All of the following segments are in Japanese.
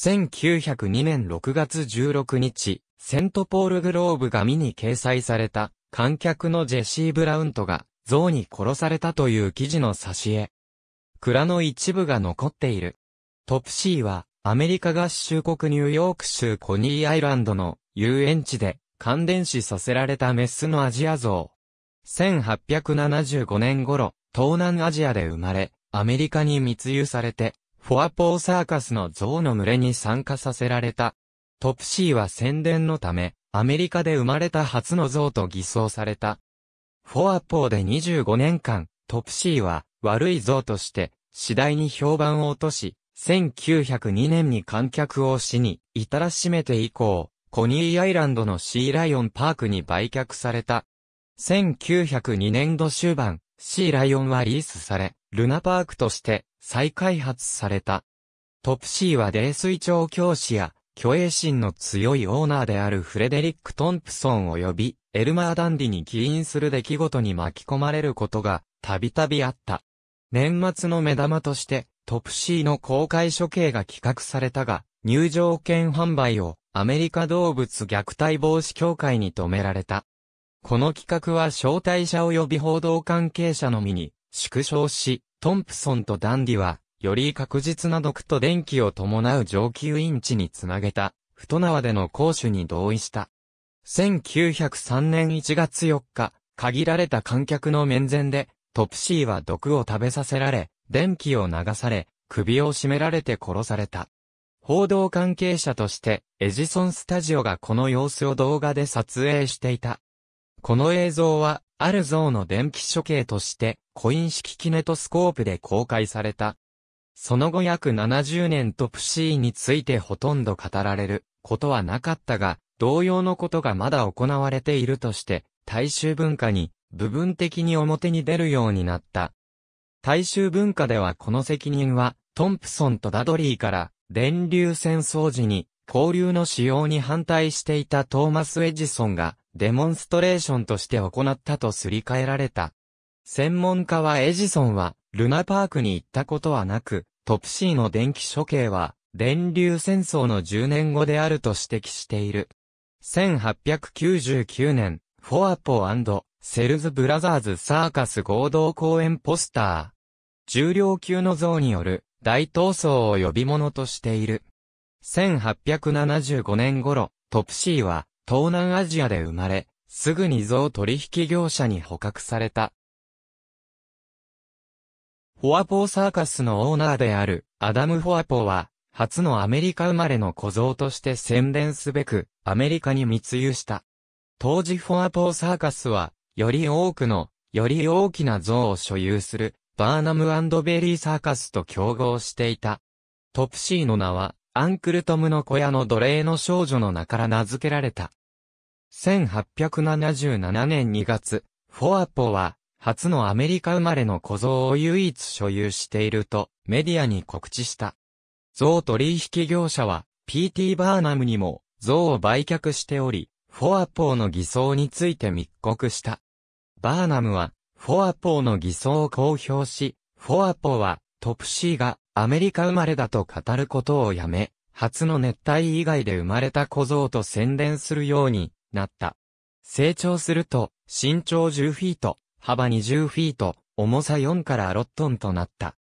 1902年6月16日、セントポールグローブ紙に掲載された、観客のジェシー・ブラウントが、象に殺されたという記事の差し絵。蔵の一部が残っている。トプシーは、アメリカ合衆国ニューヨーク州コニーアイランドの遊園地で感電死させられたメスのアジア像。1875年頃、東南アジアで生まれ、アメリカに密輸されて、フォアポーサーカスの象の群れに参加させられた。トプシーは宣伝のため、アメリカで生まれた初の象と偽装された。フォアポーで25年間、トプシーは悪い像として次第に評判を落とし、1902年に観客を死に至らしめて以降、コニーアイランドのシーライオンパークに売却された。1902年度終盤、C ライオンはリースされ、ルナパークとして再開発された。トップ C は泥水調教師や、虚栄心の強いオーナーであるフレデリック・トンプソン及び、エルマー・ダンディに起因する出来事に巻き込まれることが、たびたびあった。年末の目玉として、トップ C の公開処刑が企画されたが、入場券販売をアメリカ動物虐待防止協会に止められた。この企画は招待者及び報道関係者のみに縮小し、トンプソンとダンディは、より確実な毒と電気を伴う上級インチにつなげた、太縄での講習に同意した。1903年1月4日、限られた観客の面前で、トプシーは毒を食べさせられ、電気を流され、首を絞められて殺された。報道関係者として、エジソンスタジオがこの様子を動画で撮影していた。この映像は、ある像の電気処刑として、コイン式キネトスコープで公開された。その後約70年トプシーについてほとんど語られることはなかったが、同様のことがまだ行われているとして、大衆文化に部分的に表に出るようになった。大衆文化ではこの責任は、トンプソンとダドリーから、電流戦争時に、交流の使用に反対していたトーマス・エジソンが、デモンストレーションとして行ったとすり替えられた。専門家はエジソンは、ルナパークに行ったことはなく、トプシーの電気処刑は、電流戦争の10年後であると指摘している。1899年、フォアポセルズブラザーズサーカス合同公演ポスター。重量級の像による大闘争を呼び物としている。1875年頃、トプシーは東南アジアで生まれ、すぐに象取引業者に捕獲された。フォアポーサーカスのオーナーであるアダム・フォアポーは、初のアメリカ生まれの小僧として宣伝すべく、アメリカに密輸した。当時フォアポーサーカスは、より多くの、より大きな像を所有する、バーナムベリーサーカスと競合していた。トプシーの名は、アンクルトムの小屋の奴隷の少女の名から名付けられた。1877年2月、フォアポは、初のアメリカ生まれの小僧を唯一所有していると、メディアに告知した。像取引業者は、P.T. バーナムにも、像を売却しており、フォアポーの偽装について密告した。バーナムは、フォアポーの偽装を公表し、フォアポーは、トプシーがアメリカ生まれだと語ることをやめ、初の熱帯以外で生まれた小僧と宣伝するようになった。成長すると、身長10フィート、幅20フィート、重さ4から6トンとなった。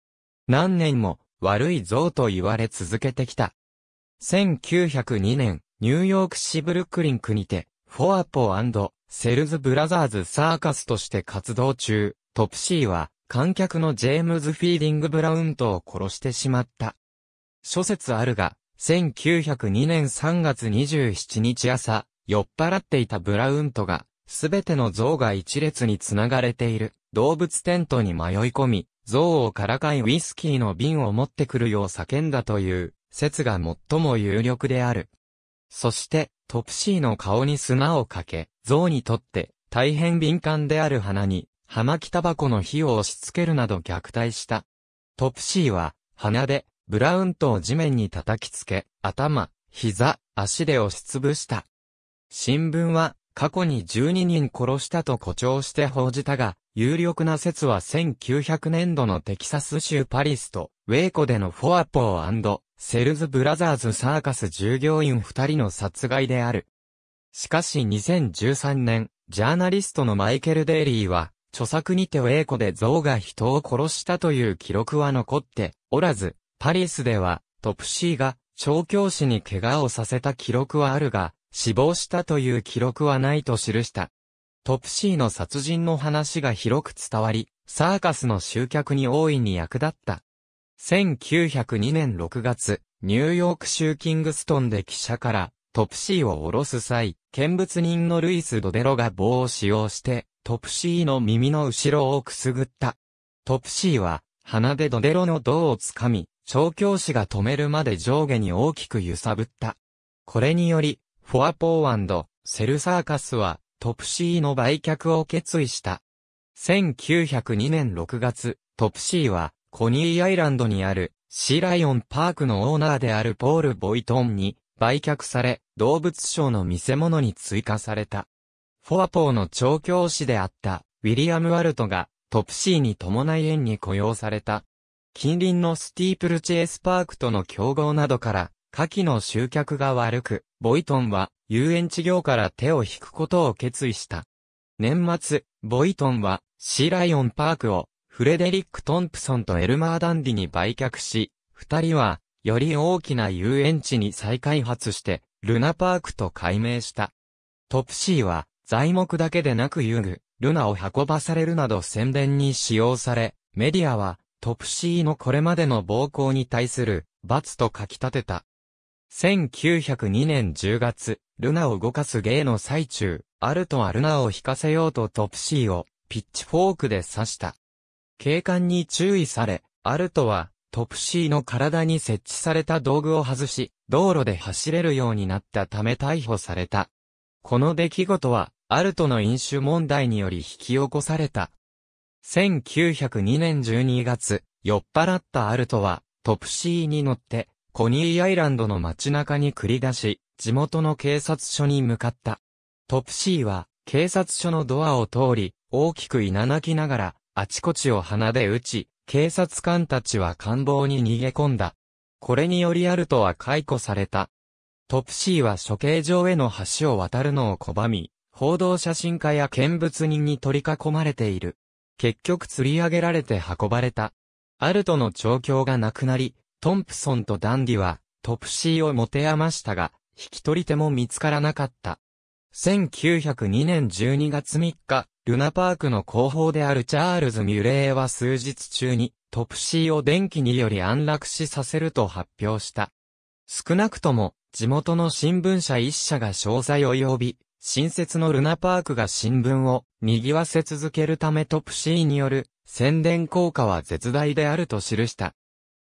何年も悪い像と言われ続けてきた。1902年、ニューヨークシブルックリンクにて、フォアポセルズブラザーズサーカスとして活動中、トプシーは観客のジェームズ・フィーディング・ブラウントを殺してしまった。諸説あるが、1902年3月27日朝、酔っ払っていたブラウントが、すべての像が一列につながれている動物テントに迷い込み、像をからかいウイスキーの瓶を持ってくるよう叫んだという説が最も有力である。そして、トプシーの顔に砂をかけ、像にとって大変敏感である花に、葉巻タバコの火を押し付けるなど虐待した。トプシーは、鼻で、ブラウントを地面に叩きつけ、頭、膝、足で押しつぶした。新聞は過去に12人殺したと誇張して報じたが、有力な説は1900年度のテキサス州パリスと、ウェイコでのフォアポーセルズブラザーズサーカス従業員2人の殺害である。しかし2013年、ジャーナリストのマイケル・デイリーは、著作にてウェイコで象が人を殺したという記録は残っておらず、パリスでは、トプシーが、調教師に怪我をさせた記録はあるが、死亡したという記録はないと記した。トプシーの殺人の話が広く伝わり、サーカスの集客に大いに役立った。1902年6月、ニューヨーク州キングストンで記者からトプシーを下ろす際、見物人のルイス・ドデロが棒を使用して、トプシーの耳の後ろをくすぐった。トプシーは、鼻でドデロの胴をつかみ、調教師が止めるまで上下に大きく揺さぶった。これにより、フォアポーセルサーカスはトプシーの売却を決意した。1902年6月、トプシーはコニーアイランドにあるシーライオンパークのオーナーであるポール・ボイトンに売却され、動物賞の見せ物に追加された。フォアポーの調教師であったウィリアム・ワルトがトプシーに伴い園に雇用された。近隣のスティープルチェイスパークとの競合などから夏季の集客が悪く、ボイトンは遊園地業から手を引くことを決意した。年末、ボイトンはシーライオンパークをフレデリック・トンプソンとエルマー・ダンディに売却し、二人はより大きな遊園地に再開発してルナパークと改名した。トプシーは材木だけでなく遊具、ルナを運ばされるなど宣伝に使用され、メディアはトプシーのこれまでの暴行に対する罰と書き立てた。1902年10月、ルナを動かす芸の最中、アルトはルナを引かせようとトプシーをピッチフォークで刺した。警官に注意され、アルトはトプシーの体に設置された道具を外し、道路で走れるようになったため逮捕された。この出来事は、アルトの飲酒問題により引き起こされた。1902年12月、酔っ払ったアルトは、トプシーに乗って、コニーアイランドの街中に繰り出し、地元の警察署に向かった。トプシーは、警察署のドアを通り、大きくいななきながら、あちこちを鼻で打ち、警察官たちは官房に逃げ込んだ。これによりアルトは解雇された。トプシーは処刑場への橋を渡るのを拒み、報道写真家や見物人に取り囲まれている。結局釣り上げられて運ばれた。アルトの調教がなくなり、トンプソンとダンディは、トプシーを持て余したが、引き取り手も見つからなかった。1902年12月3日、ルナパークの広報であるチャールズ・ミュレーは数日中に、トプシーを電気により安楽死させると発表した。少なくとも、地元の新聞社一社が詳細を呼び、新設のルナパークが新聞を賑わせ続けるためトプシーによる宣伝効果は絶大であると記した。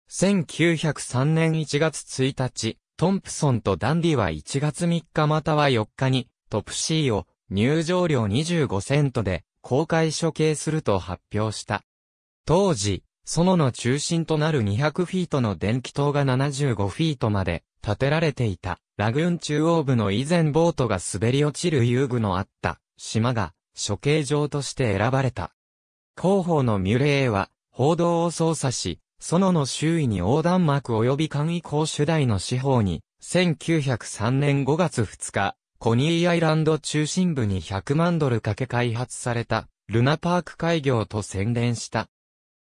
1903年1月1日、トンプソンとダンディは1月3日または4日に、トプシーを入場料25セントで公開処刑すると発表した。当時、園の中心となる200フィートの電気塔が75フィートまで建てられていた、ラグーン中央部の以前ボートが滑り落ちる遊具のあった島が処刑場として選ばれた。広報のミュレーは報道を操作し、園の周囲に横断幕及び簡易公主台の四方に、1903年5月2日、コニーアイランド中心部に100万ドルかけ開発された、ルナパーク開業と宣伝した。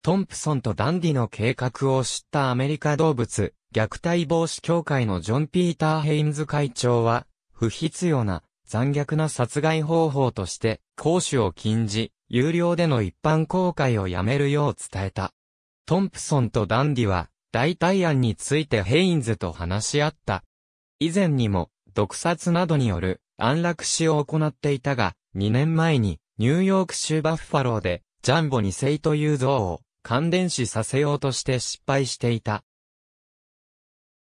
トンプソンとダンディの計画を知ったアメリカ動物、虐待防止協会のジョン・ピーター・ヘインズ会長は、不必要な残虐な殺害方法として、講師を禁じ、有料での一般公開をやめるよう伝えた。トンプソンとダンディは、代替案についてヘインズと話し合った。以前にも、毒殺などによる安楽死を行っていたが、2年前に、ニューヨーク州バッファローで、ジャンボ2世という像を感電死させようとして失敗していた。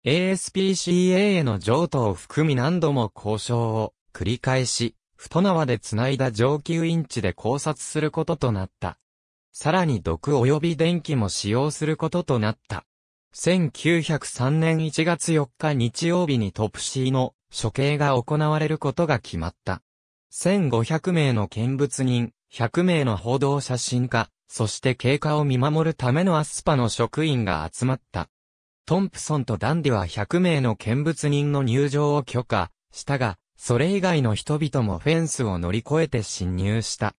ASPCA への譲渡を含み何度も交渉を繰り返し、太縄で繋いだ上級インチで考察することとなった。さらに毒及び電気も使用することとなった。1903年1月4日日曜日にトプシーの処刑が行われることが決まった。1500名の見物人、100名の報道写真家、そして経過を見守るためのアスパの職員が集まった。トンプソンとダンディは100名の見物人の入場を許可したが、それ以外の人々もフェンスを乗り越えて侵入した。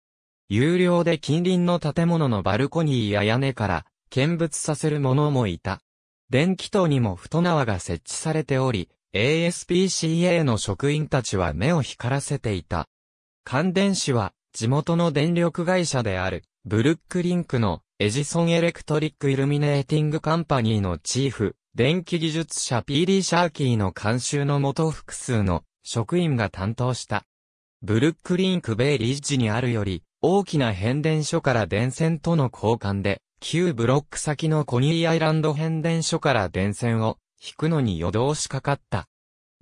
有料で近隣の建物のバルコニーや屋根から見物させる者もいた。電気塔にも太縄が設置されており、ASPCA の職員たちは目を光らせていた。関電子は地元の電力会社であるブルックリンクのエジソンエレクトリックイルミネーティングカンパニーのチーフ、電気技術者 PD シャーキーの監修のもと複数の職員が担当した。ブルックリンクベイリッジにあるより大きな変電所から電線との交換で、旧ブロック先のコニーアイランド変電所から電線を引くのに夜通しかかった。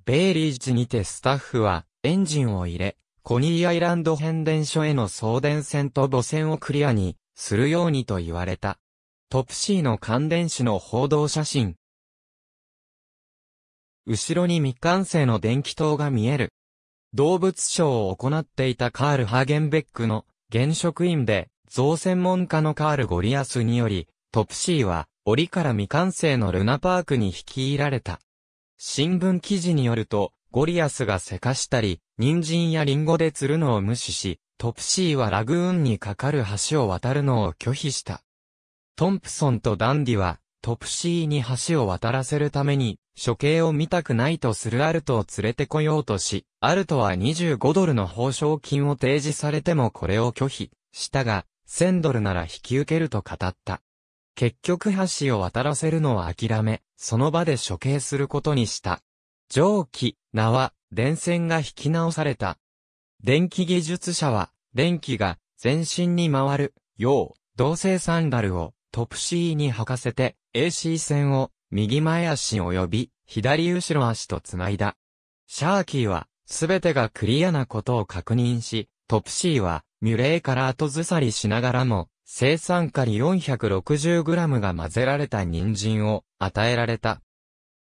ベイリージにてスタッフはエンジンを入れ、コニーアイランド変電所への送電線と母線をクリアにするようにと言われた。トップーの乾電子の報道写真。後ろに未完成の電気塔が見える。動物ショーを行っていたカール・ハーゲンベックの現職員で、造専門家のカール・ゴリアスにより、トプシーは、檻から未完成のルナパークに引き入られた。新聞記事によると、ゴリアスがせかしたり、人参やリンゴで釣るのを無視し、トプシーはラグーンにかかる橋を渡るのを拒否した。トンプソンとダンディは、トプシーに橋を渡らせるために、処刑を見たくないとするアルトを連れてこようとし、アルトは25ドルの報奨金を提示されてもこれを拒否したが、1000ドルなら引き受けると語った。結局橋を渡らせるのは諦め、その場で処刑することにした。蒸気、縄、電線が引き直された。電気技術者は、電気が全身に回るよう、同性サンダルをトプシーに履かせて、AC 線を右前足及び左後ろ足と繋いだ。シャーキーは、すべてがクリアなことを確認し、トプシーは、ミュレーから後ずさりしながらも、生産カリ 460g が混ぜられた人参を与えられた。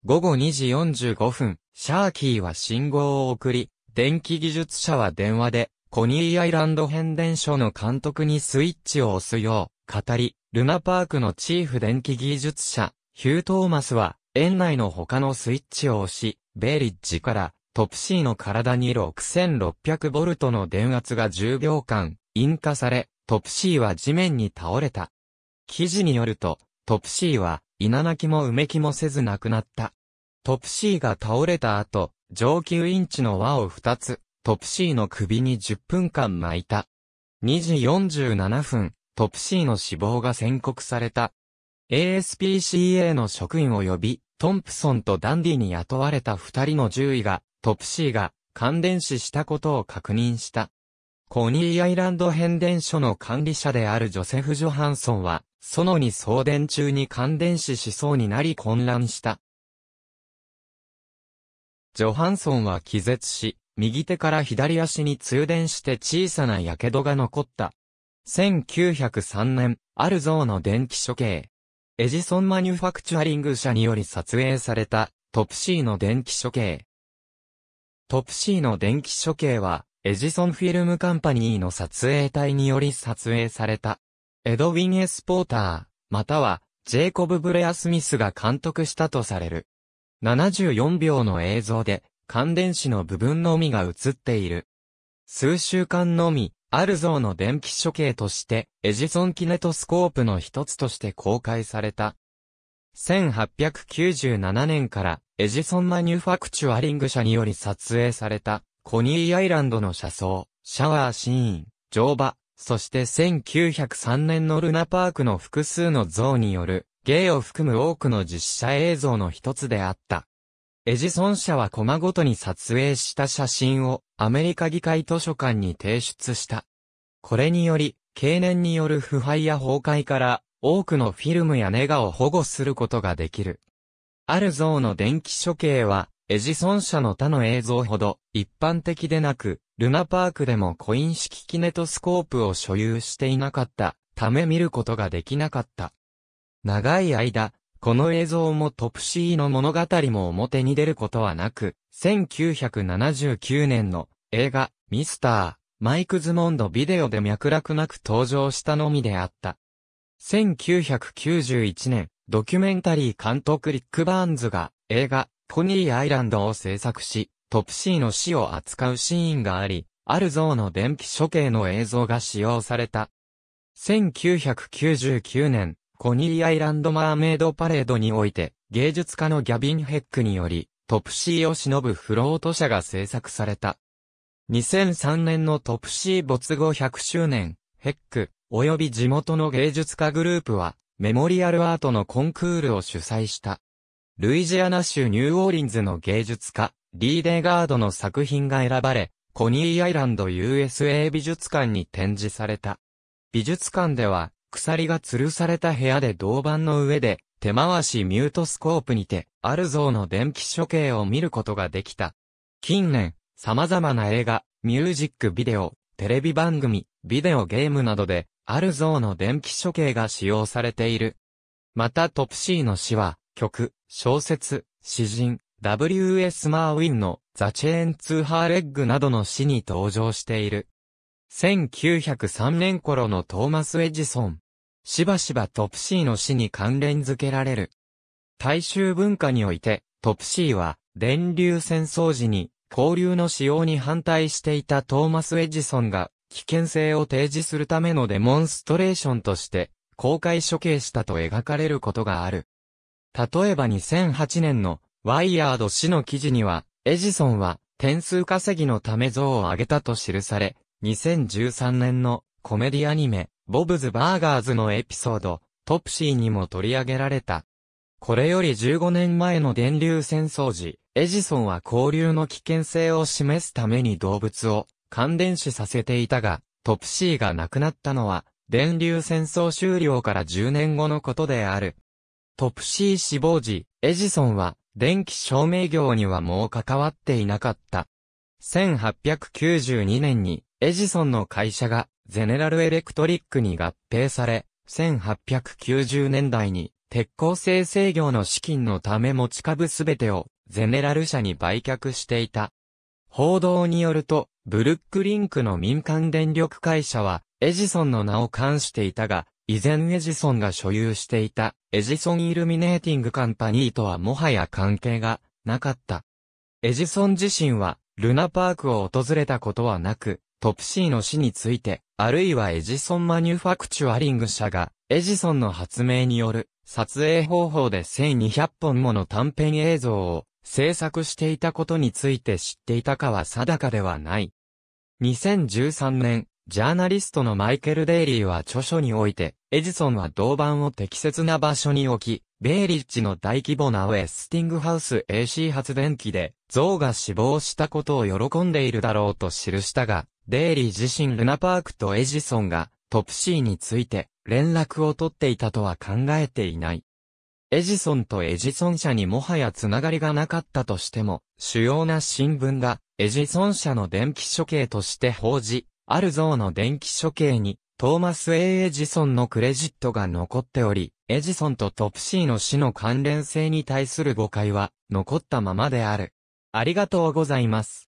午後2時45分、シャーキーは信号を送り、電気技術者は電話で、コニーアイランド変電所の監督にスイッチを押すよう、語り、ルナパークのチーフ電気技術者、ヒュー・トーマスは、園内の他のスイッチを押し、ベイリッジからトプシーの体に6600ボルトの電圧が10秒間引火され、トプシーは地面に倒れた。記事によると、トプシーは稲泣きもうめきもせず亡くなった。トプシーが倒れた後、上級インチの輪を2つ、トプシーの首に10分間巻いた。2時47分、トプシーの死亡が宣告された。ASPCA の職員を呼び、トンプソンとダンディに雇われた二人の獣医が、トプシーが、感電死したことを確認した。コニーアイランド変電所の管理者であるジョセフ・ジョハンソンは、ソノに送電中に感電死しそうになり混乱した。ジョハンソンは気絶し、右手から左足に通電して小さな火傷が残った。1903年、ある像の電気処刑。エジソンマニュファクチュアリング社により撮影されたトプシーの電気処刑。トプシーの電気処刑は、エジソンフィルムカンパニーの撮影隊により撮影された。エドウィン・エスポーター、または、ジェイコブ・ブレア・スミスが監督したとされる。74秒の映像で、乾電子の部分のみが映っている。数週間のみ、ある像の電気処刑として、エジソンキネトスコープの一つとして公開された。1897年から、エジソンマニュファクチュアリング社により撮影された、コニーアイランドの車窓、シャワーシーン、乗馬、そして1903年のルナパークの複数の像による、芸を含む多くの実写映像の一つであった。エジソン社はコマごとに撮影した写真をアメリカ議会図書館に提出した。これにより、経年による腐敗や崩壊から多くのフィルムやネガを保護することができる。ある像の電気処刑は、エジソン社の他の映像ほど一般的でなく、ルナパークでもコイン式キネトスコープを所有していなかったため見ることができなかった。長い間、この映像もトプシーの物語も表に出ることはなく、1979年の映画、ミスター、マイクズモンドビデオで脈絡なく登場したのみであった。1991年、ドキュメンタリー監督リック・バーンズが映画、ポニー・アイランドを制作し、トプシーの死を扱うシーンがあり、ある像の電気処刑の映像が使用された。1999年、コニーアイランドマーメイドパレードにおいて、芸術家のギャビン・ヘックにより、トプシーを忍ぶフロート社が制作された。2003年のトプシー没後100周年、ヘック、及び地元の芸術家グループは、メモリアルアートのコンクールを主催した。ルイジアナ州ニューオーリンズの芸術家、リーデーガードの作品が選ばれ、コニーアイランド USA 美術館に展示された。美術館では、鎖が吊るされた部屋で銅板の上で、手回しミュートスコープにて、ある像の電気処刑を見ることができた。近年、様々な映画、ミュージックビデオ、テレビ番組、ビデオゲームなどで、ある像の電気処刑が使用されている。またトプシーの詩は、曲、小説、詩人、W.S. マーウィンのザ・チェーン・ツー・ハーレッグなどの詩に登場している。1903年頃のトーマス・エジソン。しばしばトプシーの死に関連づけられる。大衆文化において、トプシーは、電流戦争時に、交流の使用に反対していたトーマス・エジソンが、危険性を提示するためのデモンストレーションとして、公開処刑したと描かれることがある。例えば2008年の、ワイヤード氏の記事には、エジソンは、点数稼ぎのため像を挙げたと記され、2013年のコメディアニメ、ボブズ・バーガーズのエピソード、トプシーにも取り上げられた。これより15年前の電流戦争時、エジソンは交流の危険性を示すために動物を感電死させていたが、トプシーが亡くなったのは、電流戦争終了から10年後のことである。トプシー死亡時、エジソンは、電気照明業にはもう関わっていなかった。1892年に、エジソンの会社がゼネラルエレクトリックに合併され、1890年代に鉄鋼生成業の資金のため持ち株すべてをゼネラル社に売却していた。報道によると、ブルックリンクの民間電力会社は、エジソンの名を冠していたが、以前エジソンが所有していた、エジソンイルミネーティングカンパニーとはもはや関係がなかった。エジソン自身は、ルナパークを訪れたことはなく、トプシーの死について、あるいはエジソンマニュファクチュアリング社が、エジソンの発明による、撮影方法で1200本もの短編映像を制作していたことについて知っていたかは定かではない。2013年、ジャーナリストのマイケル・デイリーは著書において、エジソンは銅板を適切な場所に置き、ベイリッジの大規模なウェスティングハウス AC 発電機で、ゾウが死亡したことを喜んでいるだろうと記したが、デイリー自身ルナパークとエジソンがトプシーについて連絡を取っていたとは考えていない。エジソンとエジソン社にもはやつながりがなかったとしても、主要な新聞がエジソン社の電気処刑として報じ、ある像の電気処刑にトーマス・エエジソンのクレジットが残っており、エジソンとトプシーの死の関連性に対する誤解は残ったままである。ありがとうございます。